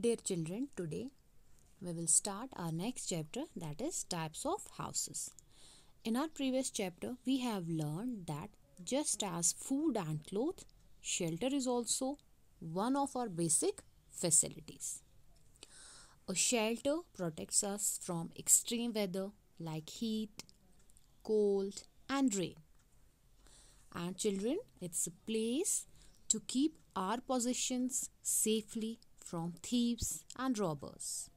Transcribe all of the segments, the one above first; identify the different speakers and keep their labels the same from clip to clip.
Speaker 1: Dear children, today we will start our next chapter that is types of houses. In our previous chapter, we have learned that just as food and clothes, shelter is also one of our basic facilities. A shelter protects us from extreme weather like heat, cold, and rain. And children, it's a place to keep our possessions safely from thieves and robbers.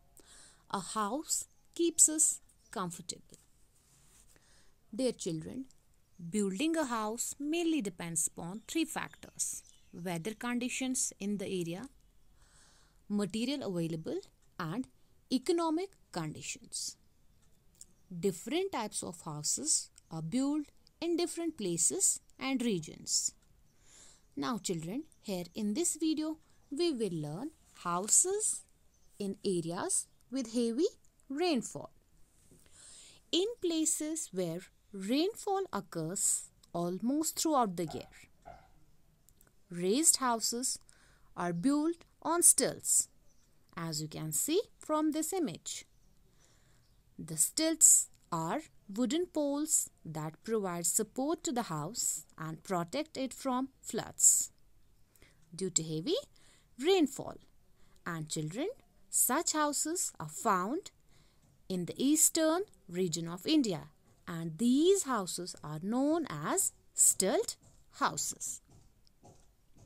Speaker 1: A house keeps us comfortable. Dear children, building a house mainly depends upon three factors weather conditions in the area, material available, and economic conditions. Different types of houses are built in different places and regions. Now children, here in this video, we will learn houses in areas with heavy rainfall. In places where rainfall occurs almost throughout the year, raised houses are built on stilts, as you can see from this image. The stilts are wooden poles that provide support to the house and protect it from floods due to heavy rainfall and children. Such houses are found in the eastern region of India and these houses are known as stilt houses.